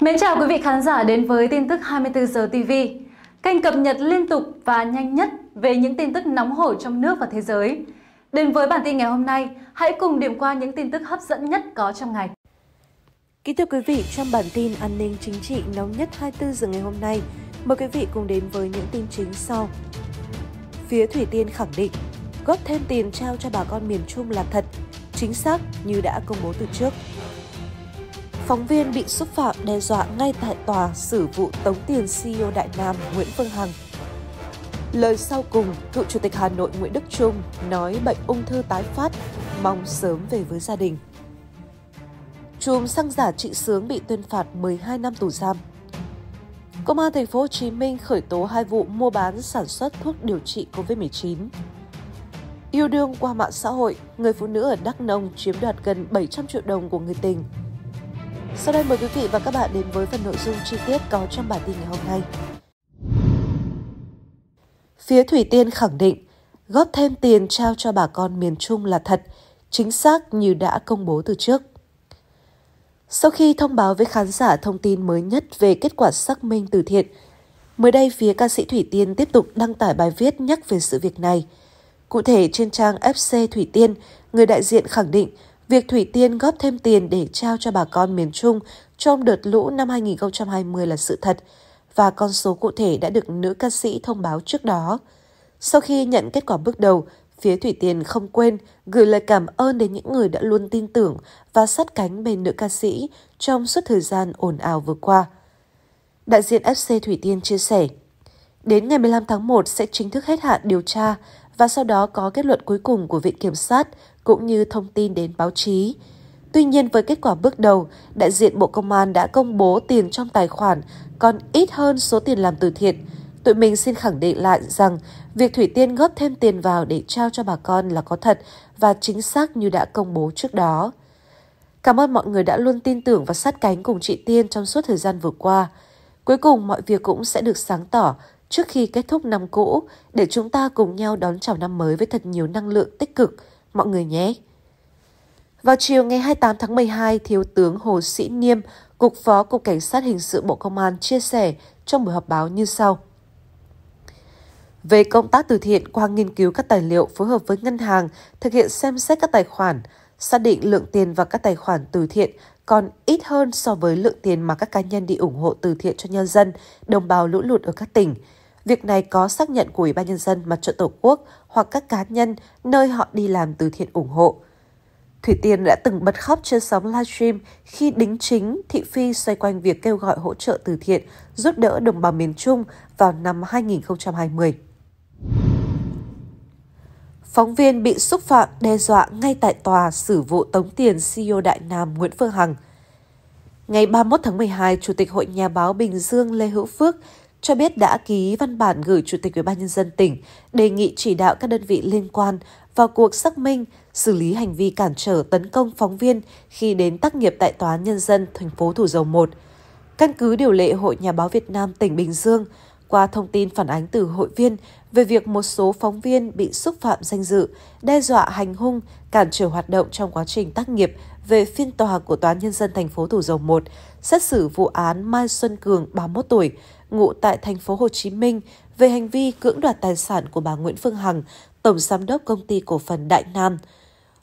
Mến chào quý vị khán giả đến với tin tức 24 giờ TV, kênh cập nhật liên tục và nhanh nhất về những tin tức nóng hổi trong nước và thế giới. Đến với bản tin ngày hôm nay, hãy cùng điểm qua những tin tức hấp dẫn nhất có trong ngày. Kính thưa quý vị, trong bản tin an ninh chính trị nóng nhất 24 giờ ngày hôm nay, mời quý vị cùng đến với những tin chính sau. Phía Thủy Tiên khẳng định, góp thêm tiền trao cho bà con miền Trung là thật, chính xác như đã công bố từ trước phóng viên bị xúc phạm đe dọa ngay tại tòa xử vụ tống tiền CEO Đại Nam Nguyễn Phương Hằng. Lời sau cùng, cựu Chủ tịch Hà Nội Nguyễn Đức Trung nói bệnh ung thư tái phát, mong sớm về với gia đình. Chùm xăng giả trị sướng bị tuyên phạt 12 năm tù giam. Công an thành phố Hồ Chí Minh khởi tố hai vụ mua bán sản xuất thuốc điều trị COVID-19. Yêu đương qua mạng xã hội, người phụ nữ ở Đắk Nông chiếm đoạt gần 700 triệu đồng của người tình – sau đây mời quý vị và các bạn đến với phần nội dung chi tiết có trong bản tin ngày hôm nay. Phía Thủy Tiên khẳng định, góp thêm tiền trao cho bà con miền Trung là thật, chính xác như đã công bố từ trước. Sau khi thông báo với khán giả thông tin mới nhất về kết quả xác minh từ thiện, mới đây phía ca sĩ Thủy Tiên tiếp tục đăng tải bài viết nhắc về sự việc này. Cụ thể trên trang FC Thủy Tiên, người đại diện khẳng định Việc Thủy Tiên góp thêm tiền để trao cho bà con miền Trung trong đợt lũ năm 2020 là sự thật và con số cụ thể đã được nữ ca sĩ thông báo trước đó. Sau khi nhận kết quả bước đầu, phía Thủy Tiên không quên gửi lời cảm ơn đến những người đã luôn tin tưởng và sát cánh bên nữ ca sĩ trong suốt thời gian ồn ào vừa qua. Đại diện FC Thủy Tiên chia sẻ, đến ngày 15 tháng 1 sẽ chính thức hết hạn điều tra và sau đó có kết luận cuối cùng của Viện Kiểm sát cũng như thông tin đến báo chí. Tuy nhiên với kết quả bước đầu, đại diện Bộ Công an đã công bố tiền trong tài khoản còn ít hơn số tiền làm từ thiện. Tụi mình xin khẳng định lại rằng việc Thủy Tiên góp thêm tiền vào để trao cho bà con là có thật và chính xác như đã công bố trước đó. Cảm ơn mọi người đã luôn tin tưởng và sát cánh cùng chị Tiên trong suốt thời gian vừa qua. Cuối cùng mọi việc cũng sẽ được sáng tỏ trước khi kết thúc năm cũ để chúng ta cùng nhau đón chào năm mới với thật nhiều năng lượng tích cực – mọi người nhé. Vào chiều ngày 28 tháng 12, Thiếu tướng Hồ Sĩ Niêm, Cục Phó Cục Cảnh sát Hình sự Bộ Công an chia sẻ trong buổi họp báo như sau. Về công tác từ thiện qua nghiên cứu các tài liệu phối hợp với ngân hàng, thực hiện xem xét các tài khoản, xác định lượng tiền vào các tài khoản từ thiện còn ít hơn so với lượng tiền mà các cá nhân đi ủng hộ từ thiện cho nhân dân, đồng bào lũ lụt ở các tỉnh. Việc này có xác nhận của Ủy ban Nhân dân Mặt trận Tổ quốc hoặc các cá nhân nơi họ đi làm từ thiện ủng hộ. Thủy Tiên đã từng bật khóc trên sóng livestream khi đính chính thị phi xoay quanh việc kêu gọi hỗ trợ từ thiện giúp đỡ đồng bào miền Trung vào năm 2020. Phóng viên bị xúc phạm đe dọa ngay tại tòa xử vụ tống tiền CEO Đại Nam Nguyễn Phương Hằng. Ngày 31 tháng 12, Chủ tịch Hội Nhà báo Bình Dương Lê Hữu Phước cho biết đã ký văn bản gửi Chủ tịch ủy ban nhân dân tỉnh đề nghị chỉ đạo các đơn vị liên quan vào cuộc xác minh, xử lý hành vi cản trở tấn công phóng viên khi đến tác nghiệp tại Tòa án Nhân dân thành phố Thủ Dầu Một. Căn cứ điều lệ Hội Nhà báo Việt Nam tỉnh Bình Dương, qua thông tin phản ánh từ hội viên về việc một số phóng viên bị xúc phạm danh dự, đe dọa hành hung, cản trở hoạt động trong quá trình tác nghiệp về phiên tòa của Tòa án Nhân dân thành phố Thủ Dầu Một, xét xử vụ án Mai Xuân Cường, 31 tuổi, ngụ tại thành phố Hồ Chí Minh về hành vi cưỡng đoạt tài sản của bà Nguyễn Phương Hằng, tổng giám đốc công ty cổ phần Đại Nam.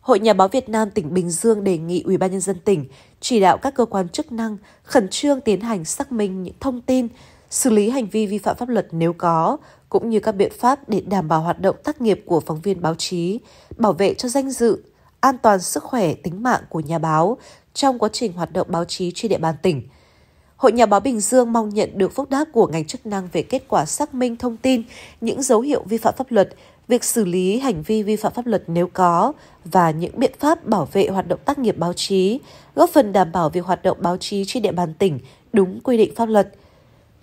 Hội Nhà báo Việt Nam tỉnh Bình Dương đề nghị Ủy ban nhân dân tỉnh chỉ đạo các cơ quan chức năng khẩn trương tiến hành xác minh những thông tin, xử lý hành vi vi phạm pháp luật nếu có, cũng như các biện pháp để đảm bảo hoạt động tác nghiệp của phóng viên báo chí, bảo vệ cho danh dự, an toàn sức khỏe, tính mạng của nhà báo trong quá trình hoạt động báo chí trên địa bàn tỉnh. Hội Nhà báo Bình Dương mong nhận được phúc đáp của ngành chức năng về kết quả xác minh thông tin, những dấu hiệu vi phạm pháp luật, việc xử lý hành vi vi phạm pháp luật nếu có và những biện pháp bảo vệ hoạt động tác nghiệp báo chí, góp phần đảm bảo việc hoạt động báo chí trên địa bàn tỉnh đúng quy định pháp luật.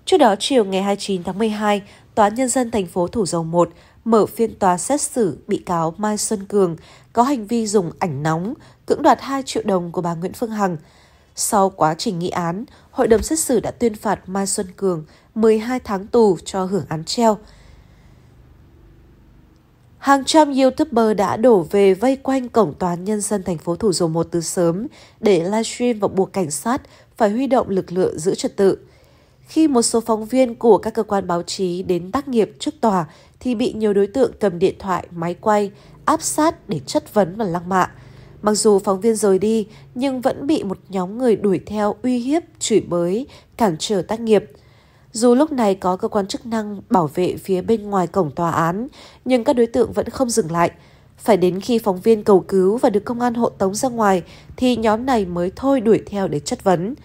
Trước đó chiều ngày 29 tháng 12, Tòa Nhân dân thành phố Thủ Dầu Một mở phiên tòa xét xử bị cáo Mai Xuân Cường có hành vi dùng ảnh nóng cưỡng đoạt 2 triệu đồng của bà Nguyễn Phương Hằng. Sau quá trình nghị án, hội đồng xét xử đã tuyên phạt Mai Xuân Cường 12 tháng tù cho hưởng án treo. Hàng trăm YouTuber đã đổ về vây quanh cổng tòa án nhân dân thành phố Thủ Dầu Một từ sớm để livestream và buộc cảnh sát phải huy động lực lượng giữ trật tự. Khi một số phóng viên của các cơ quan báo chí đến tác nghiệp trước tòa thì bị nhiều đối tượng cầm điện thoại, máy quay áp sát để chất vấn và lăng mạ. Mặc dù phóng viên rời đi, nhưng vẫn bị một nhóm người đuổi theo uy hiếp, chửi bới, cản trở tác nghiệp. Dù lúc này có cơ quan chức năng bảo vệ phía bên ngoài cổng tòa án, nhưng các đối tượng vẫn không dừng lại. Phải đến khi phóng viên cầu cứu và được công an hộ tống ra ngoài thì nhóm này mới thôi đuổi theo để chất vấn.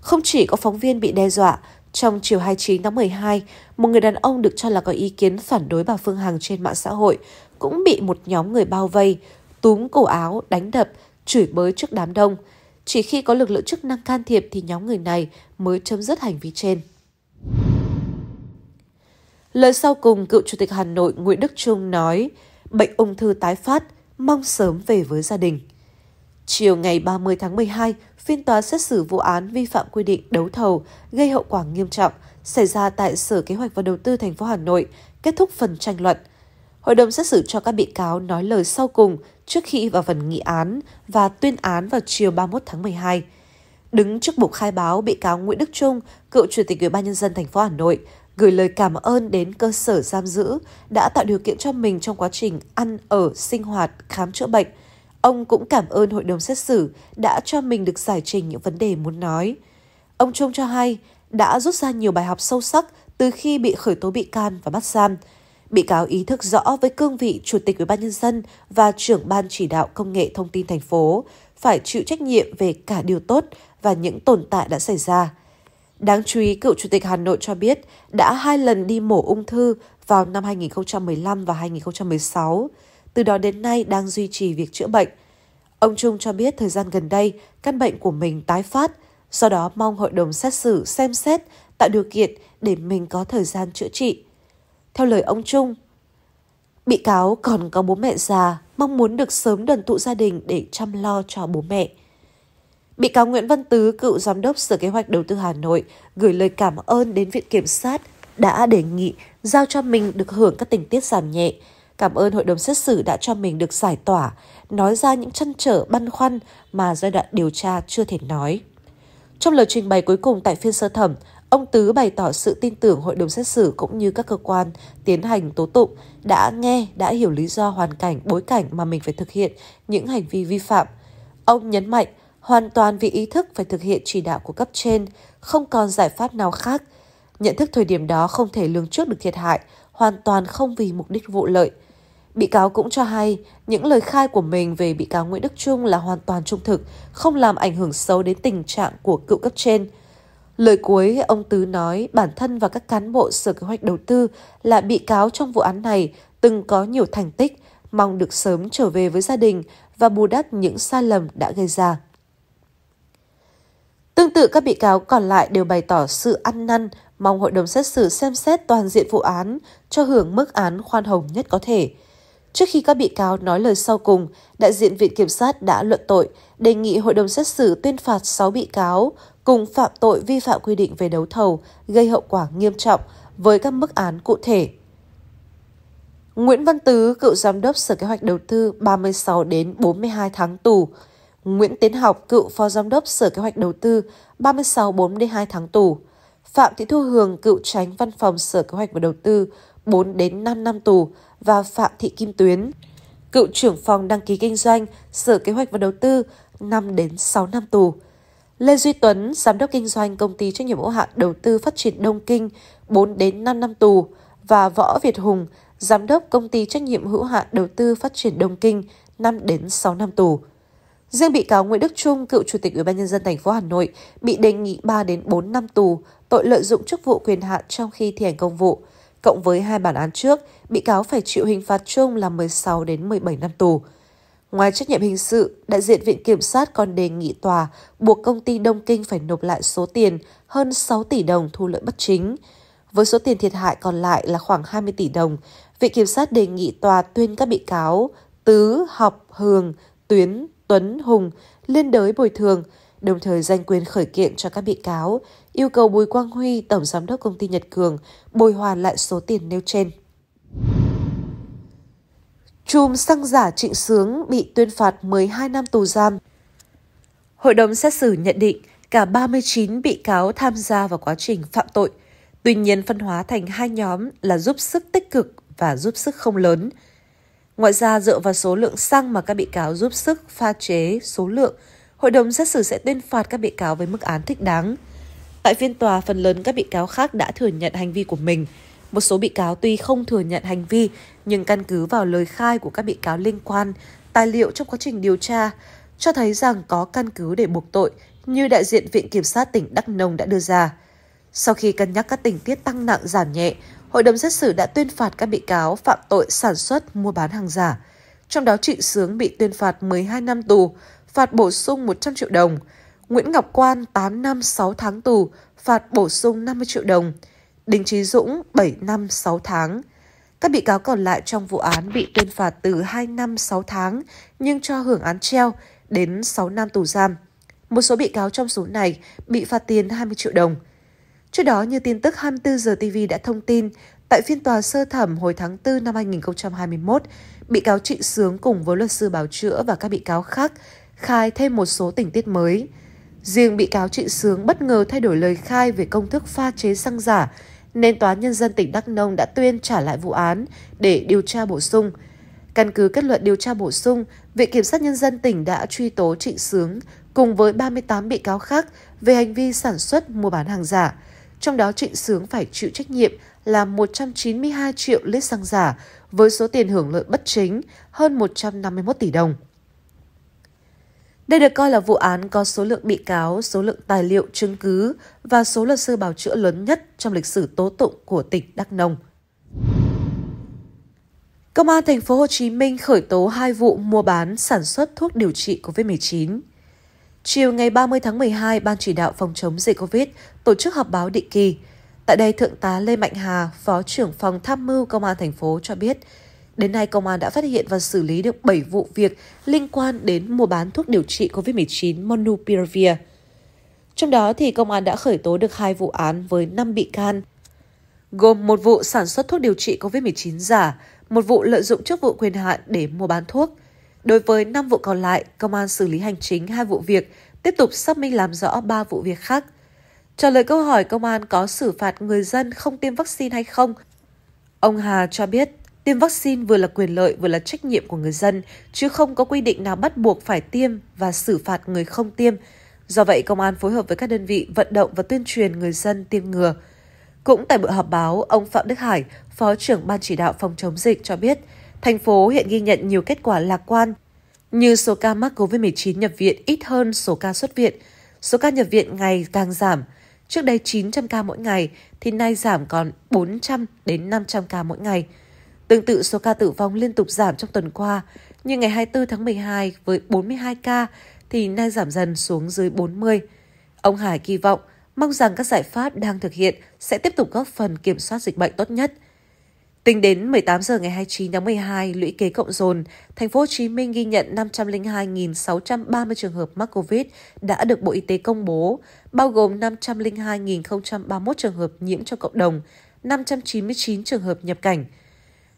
Không chỉ có phóng viên bị đe dọa, trong chiều 29 tháng 12, một người đàn ông được cho là có ý kiến phản đối bà Phương Hằng trên mạng xã hội cũng bị một nhóm người bao vây, túm cổ áo, đánh đập, chửi bới trước đám đông. Chỉ khi có lực lượng chức năng can thiệp thì nhóm người này mới chấm dứt hành vi trên. Lời sau cùng, cựu Chủ tịch Hà Nội Nguyễn Đức Trung nói, bệnh ung thư tái phát, mong sớm về với gia đình. Chiều ngày 30 tháng 12, phiên tòa xét xử vụ án vi phạm quy định đấu thầu gây hậu quả nghiêm trọng xảy ra tại Sở Kế hoạch và Đầu tư thành phố Hà Nội, kết thúc phần tranh luận. Hội đồng xét xử cho các bị cáo nói lời sau cùng trước khi vào phần nghị án và tuyên án vào chiều 31 tháng 12. Đứng trước bục khai báo, bị cáo Nguyễn Đức Trung, cựu chủ tịch Ủy ban nhân dân thành phố Hà Nội, gửi lời cảm ơn đến cơ sở giam giữ đã tạo điều kiện cho mình trong quá trình ăn ở, sinh hoạt, khám chữa bệnh. Ông cũng cảm ơn hội đồng xét xử đã cho mình được giải trình những vấn đề muốn nói. Ông Trung cho hay đã rút ra nhiều bài học sâu sắc từ khi bị khởi tố bị can và bắt giam, Bị cáo ý thức rõ với cương vị Chủ tịch ủy ban nhân dân và trưởng Ban chỉ đạo công nghệ thông tin thành phố phải chịu trách nhiệm về cả điều tốt và những tồn tại đã xảy ra. Đáng chú ý, cựu Chủ tịch Hà Nội cho biết đã hai lần đi mổ ung thư vào năm 2015 và 2016, từ đó đến nay đang duy trì việc chữa bệnh. Ông Trung cho biết thời gian gần đây, căn bệnh của mình tái phát, do đó mong hội đồng xét xử xem xét tạo điều kiện để mình có thời gian chữa trị theo lời ông Trung. Bị cáo còn có bố mẹ già, mong muốn được sớm đoàn tụ gia đình để chăm lo cho bố mẹ. Bị cáo Nguyễn Văn Tứ, cựu giám đốc Sở Kế hoạch Đầu tư Hà Nội, gửi lời cảm ơn đến Viện Kiểm sát đã đề nghị giao cho mình được hưởng các tình tiết giảm nhẹ. Cảm ơn hội đồng xét xử đã cho mình được giải tỏa, nói ra những chăn trở băn khoăn mà giai đoạn điều tra chưa thể nói. Trong lời trình bày cuối cùng tại phiên sơ thẩm, Ông Tứ bày tỏ sự tin tưởng hội đồng xét xử cũng như các cơ quan tiến hành tố tụng đã nghe, đã hiểu lý do hoàn cảnh, bối cảnh mà mình phải thực hiện những hành vi vi phạm. Ông nhấn mạnh hoàn toàn vì ý thức phải thực hiện chỉ đạo của cấp trên, không còn giải pháp nào khác. Nhận thức thời điểm đó không thể lường trước được thiệt hại, hoàn toàn không vì mục đích vụ lợi. Bị cáo cũng cho hay, những lời khai của mình về bị cáo Nguyễn Đức Trung là hoàn toàn trung thực, không làm ảnh hưởng xấu đến tình trạng của cựu cấp trên – Lời cuối, ông Tứ nói bản thân và các cán bộ Sở Kế hoạch Đầu tư là bị cáo trong vụ án này từng có nhiều thành tích, mong được sớm trở về với gia đình và bù đắp những sai lầm đã gây ra. Tương tự các bị cáo còn lại đều bày tỏ sự ăn năn, mong hội đồng xét xử xem xét toàn diện vụ án cho hưởng mức án khoan hồng nhất có thể. Trước khi các bị cáo nói lời sau cùng, đại diện Viện Kiểm sát đã luận tội, đề nghị hội đồng xét xử tuyên phạt 6 bị cáo cùng phạm tội vi phạm quy định về đấu thầu gây hậu quả nghiêm trọng với các mức án cụ thể. Nguyễn Văn Tứ, cựu giám đốc Sở Kế hoạch Đầu tư 36 đến 42 tháng tù. Nguyễn Tiến Học, cựu phó giám đốc Sở Kế hoạch Đầu tư 36 42 tháng tù. Phạm Thị Thu Hường, cựu tránh văn phòng Sở Kế hoạch và Đầu tư 4 đến 5 năm tù và Phạm Thị Kim Tuyến, cựu trưởng phòng đăng ký kinh doanh, Sở Kế hoạch và Đầu tư 5 đến 6 năm tù. Lê Duy Tuấn, giám đốc kinh doanh công ty trách nhiệm hữu hạn đầu tư phát triển Đông Kinh 4 đến 5 năm tù và Võ Việt Hùng, giám đốc công ty trách nhiệm hữu hạn đầu tư phát triển Đông Kinh 5 đến 6 năm tù. Riêng bị cáo Nguyễn Đức Trung, cựu chủ tịch Ủy ban nhân dân thành phố Hà Nội, bị đề nghị 3 đến 4 năm tù tội lợi dụng chức vụ quyền hạn trong khi thi hành công vụ cộng với hai bản án trước, bị cáo phải chịu hình phạt chung là 16 đến 17 năm tù. Ngoài trách nhiệm hình sự, đại diện Viện Kiểm sát còn đề nghị tòa buộc công ty Đông Kinh phải nộp lại số tiền hơn 6 tỷ đồng thu lợi bất chính. Với số tiền thiệt hại còn lại là khoảng 20 tỷ đồng, Viện Kiểm sát đề nghị tòa tuyên các bị cáo Tứ, Học, Hường, Tuyến, Tuấn, Hùng liên đới bồi thường đồng thời danh quyền khởi kiện cho các bị cáo, yêu cầu Bùi Quang Huy, tổng giám đốc công ty Nhật Cường, bồi hoàn lại số tiền nêu trên. Chùm xăng giả trịnh sướng bị tuyên phạt 12 năm tù giam. Hội đồng xét xử nhận định cả 39 bị cáo tham gia vào quá trình phạm tội, tuy nhiên phân hóa thành hai nhóm là giúp sức tích cực và giúp sức không lớn. Ngoài ra, dựa vào số lượng xăng mà các bị cáo giúp sức pha chế số lượng hội đồng xét xử sẽ tuyên phạt các bị cáo với mức án thích đáng. Tại phiên tòa, phần lớn các bị cáo khác đã thừa nhận hành vi của mình. Một số bị cáo tuy không thừa nhận hành vi, nhưng căn cứ vào lời khai của các bị cáo liên quan, tài liệu trong quá trình điều tra, cho thấy rằng có căn cứ để buộc tội, như đại diện Viện Kiểm sát tỉnh Đắk Nông đã đưa ra. Sau khi cân nhắc các tình tiết tăng nặng giảm nhẹ, hội đồng xét xử đã tuyên phạt các bị cáo phạm tội sản xuất mua bán hàng giả. Trong đó Trịnh Sướng bị tuyên phạt 12 năm tù, phạt bổ sung 100 triệu đồng. Nguyễn Ngọc Quan 8 năm 6 tháng tù, phạt bổ sung 50 triệu đồng. Đinh Trí Dũng 7 năm 6 tháng. Các bị cáo còn lại trong vụ án bị tuyên phạt từ 2 năm 6 tháng nhưng cho hưởng án treo đến 6 năm tù giam. Một số bị cáo trong số này bị phạt tiền 20 triệu đồng. Trước đó, như tin tức 24 giờ TV đã thông tin, tại phiên tòa sơ thẩm hồi tháng 4 năm 2021, bị cáo Trịnh Sướng cùng với luật sư bảo chữa và các bị cáo khác khai thêm một số tình tiết mới. Riêng bị cáo Trịnh Sướng bất ngờ thay đổi lời khai về công thức pha chế xăng giả, nên Tòa Nhân dân tỉnh Đắk Nông đã tuyên trả lại vụ án để điều tra bổ sung. Căn cứ kết luận điều tra bổ sung, Viện Kiểm sát Nhân dân tỉnh đã truy tố Trịnh Sướng cùng với 38 bị cáo khác về hành vi sản xuất mua bán hàng giả. Trong đó Trịnh Sướng phải chịu trách nhiệm là 192 triệu lít xăng giả với số tiền hưởng lợi bất chính hơn 151 tỷ đồng. Đây được coi là vụ án có số lượng bị cáo, số lượng tài liệu chứng cứ và số luật sư bào chữa lớn nhất trong lịch sử tố tụng của tỉnh Đắk Nông. Công an thành phố Hồ Chí Minh khởi tố hai vụ mua bán sản xuất thuốc điều trị COVID-19. Chiều ngày 30 tháng 12, Ban chỉ đạo phòng chống dịch COVID tổ chức họp báo định kỳ. Tại đây, Thượng tá Lê Mạnh Hà, Phó trưởng phòng tham mưu Công an thành phố cho biết, Đến nay, công an đã phát hiện và xử lý được 7 vụ việc liên quan đến mua bán thuốc điều trị COVID-19 Monupiravir. Trong đó, thì công an đã khởi tố được hai vụ án với 5 bị can, gồm một vụ sản xuất thuốc điều trị COVID-19 giả, một vụ lợi dụng chức vụ quyền hạn để mua bán thuốc. Đối với 5 vụ còn lại, công an xử lý hành chính hai vụ việc, tiếp tục xác minh làm rõ 3 vụ việc khác. Trả lời câu hỏi công an có xử phạt người dân không tiêm vaccine hay không, ông Hà cho biết Tiêm vaccine vừa là quyền lợi vừa là trách nhiệm của người dân, chứ không có quy định nào bắt buộc phải tiêm và xử phạt người không tiêm. Do vậy, công an phối hợp với các đơn vị vận động và tuyên truyền người dân tiêm ngừa. Cũng tại buổi họp báo, ông Phạm Đức Hải, Phó trưởng Ban chỉ đạo phòng chống dịch cho biết, thành phố hiện ghi nhận nhiều kết quả lạc quan như số ca mắc COVID-19 nhập viện ít hơn số ca xuất viện, số ca nhập viện ngày càng giảm. Trước đây 900 ca mỗi ngày thì nay giảm còn 400 đến 500 ca mỗi ngày. Tương tự số ca tử vong liên tục giảm trong tuần qua, như ngày 24 tháng 12 với 42 ca thì nay giảm dần xuống dưới 40. Ông Hải kỳ vọng, mong rằng các giải pháp đang thực hiện sẽ tiếp tục góp phần kiểm soát dịch bệnh tốt nhất. Tính đến 18 giờ ngày 29 tháng 12, lũy kế cộng dồn, thành phố Hồ Chí Minh ghi nhận 502.630 trường hợp mắc COVID đã được Bộ Y tế công bố, bao gồm 502.031 trường hợp nhiễm cho cộng đồng, 599 trường hợp nhập cảnh.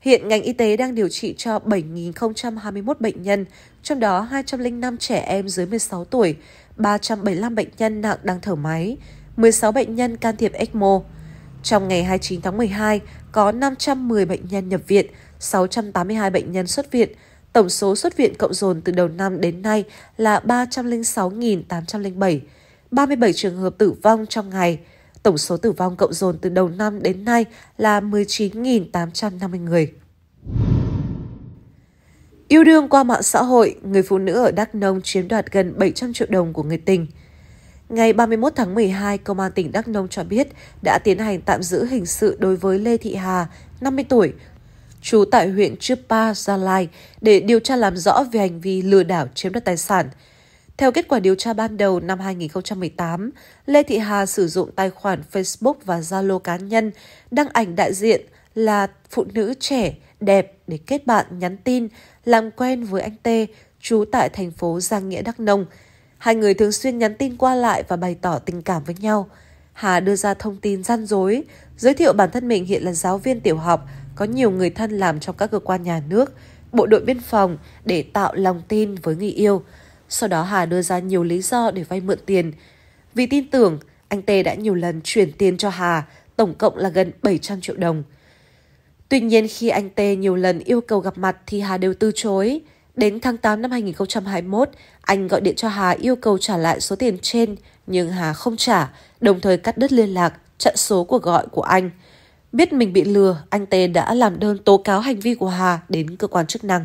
Hiện ngành y tế đang điều trị cho 7.021 bệnh nhân, trong đó 205 trẻ em dưới 16 tuổi, 375 bệnh nhân nặng đang thở máy, 16 bệnh nhân can thiệp ECMO. Trong ngày 29 tháng 12, có 510 bệnh nhân nhập viện, 682 bệnh nhân xuất viện. Tổng số xuất viện cộng dồn từ đầu năm đến nay là 306.807, 37 trường hợp tử vong trong ngày – Tổng số tử vong cộng dồn từ đầu năm đến nay là 19.850 người. Yêu đương qua mạng xã hội, người phụ nữ ở Đắk Nông chiếm đoạt gần 700 triệu đồng của người tình. Ngày 31 tháng 12, Công an tỉnh Đắk Nông cho biết đã tiến hành tạm giữ hình sự đối với Lê Thị Hà, 50 tuổi, trú tại huyện Chư Pa, Gia Lai, để điều tra làm rõ về hành vi lừa đảo chiếm đoạt tài sản – theo kết quả điều tra ban đầu năm 2018, Lê Thị Hà sử dụng tài khoản Facebook và Zalo cá nhân đăng ảnh đại diện là phụ nữ trẻ, đẹp để kết bạn nhắn tin, làm quen với anh Tê, trú tại thành phố Giang Nghĩa Đắk Nông. Hai người thường xuyên nhắn tin qua lại và bày tỏ tình cảm với nhau. Hà đưa ra thông tin gian dối, giới thiệu bản thân mình hiện là giáo viên tiểu học, có nhiều người thân làm trong các cơ quan nhà nước, bộ đội biên phòng để tạo lòng tin với người yêu – sau đó Hà đưa ra nhiều lý do để vay mượn tiền. Vì tin tưởng, anh Tê đã nhiều lần chuyển tiền cho Hà, tổng cộng là gần 700 triệu đồng. Tuy nhiên khi anh Tê nhiều lần yêu cầu gặp mặt thì Hà đều từ chối. Đến tháng 8 năm 2021, anh gọi điện cho Hà yêu cầu trả lại số tiền trên nhưng Hà không trả, đồng thời cắt đứt liên lạc, chặn số của gọi của anh. Biết mình bị lừa, anh Tê đã làm đơn tố cáo hành vi của Hà đến cơ quan chức năng.